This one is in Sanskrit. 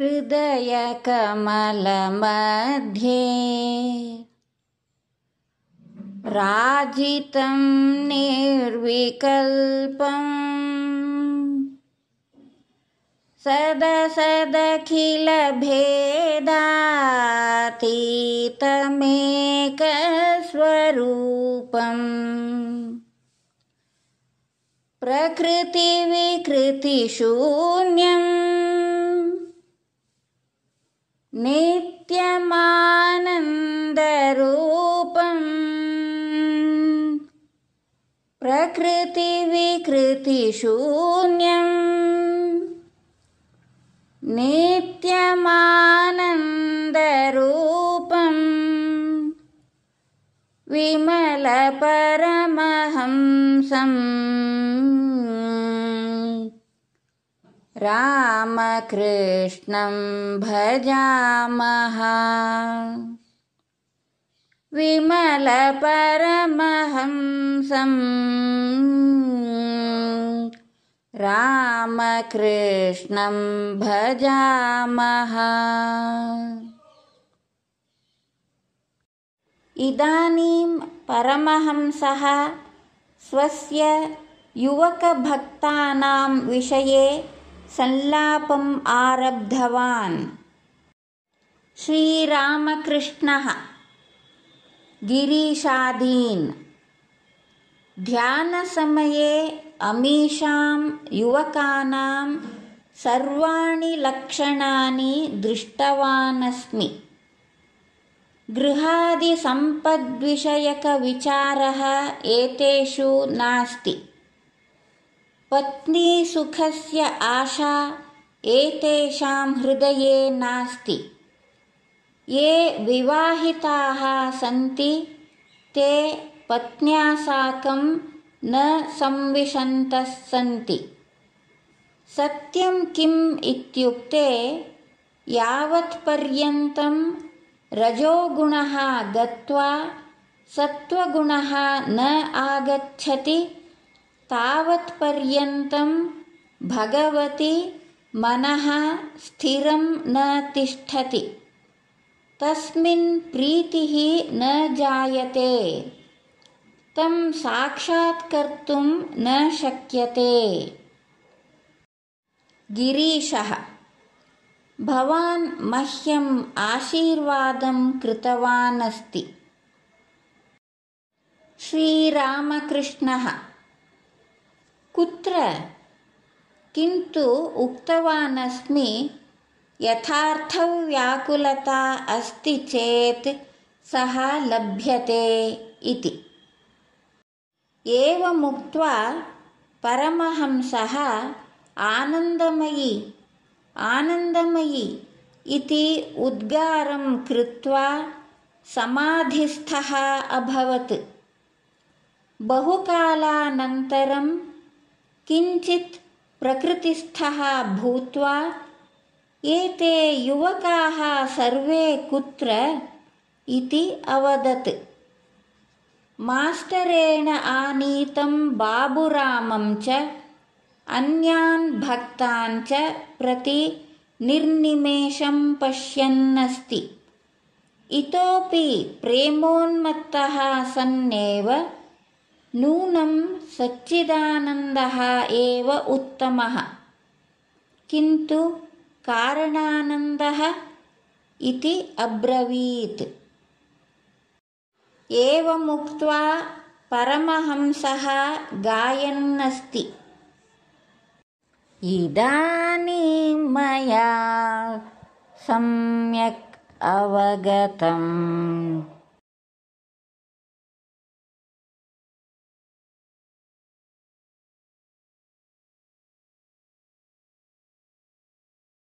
हृदयकमलमध्ये राजितं निर्विकल्पम् सदखिलभेदातीतमेकस्वरूपम् प्रकृतिविकृतिशून्यम् नित्यमानन्दरूपम् प्रकृतिविकृतिशून्यम् नित्यमानन्दरूपम् विमलपरमहंसम् रामकृष्णं भजामः विमलपरमहंसं इदानीं परमहंसः स्वस्य युवकभक्तानां विषये सल्लापम् आरब्धवान् श्रीरामकृष्णः गिरीशादीन् ध्यानसमये अमीषां युवकानां सर्वाणि लक्षणानि दृष्टवानस्मि गृहादिसम्पद्विषयकविचारः एतेषु नास्ति पत्नी सुखस्य आशा एतेषां हृदये नास्ति ये विवाहिताः सन्ति ते पत्न्या साकं न संविशन्तः सन्ति सत्यं किम् इत्युक्ते यावत्पर्यन्तं रजोगुणः गत्वा सत्त्वगुणः न आगच्छति तावत्पर्यन्तं भगवति मनः स्थिरं न तिष्ठति तस्मिन् प्रीतिः न जायते तं साक्षात्कर्तुं न शक्यते गिरीशः भवान् मह्यम् आशीर्वादं कृतवानस्ति श्रीरामकृष्णः कुत्र किन्तु उक्तवान् अस्मि यथार्थव्याकुलता व्याकुलता अस्ति चेत् सः लभ्यते इति एवमुक्त्वा परमहं सः आनन्दमयी आनन्दमयी इति उद्गारं कृत्वा समाधिस्थः अभवत् बहुकालानन्तरम् किञ्चित् प्रकृतिस्थः भूत्वा एते युवकाः सर्वे कुत्र इति अवदत् मास्टरेण आनीतं बाबुरामं च अन्यान् भक्तान् च प्रति निर्निमेषं पश्यन्नस्ति इतोपि प्रेमोन्मत्तः सन्नेव नूनं सच्चिदानन्दः एव उत्तमः किन्तु कारणानन्दः इति अब्रवीत् एवमुक्त्वा परमहंसः गायन्नस्ति इदानीं मया सम्यक् अवगतम्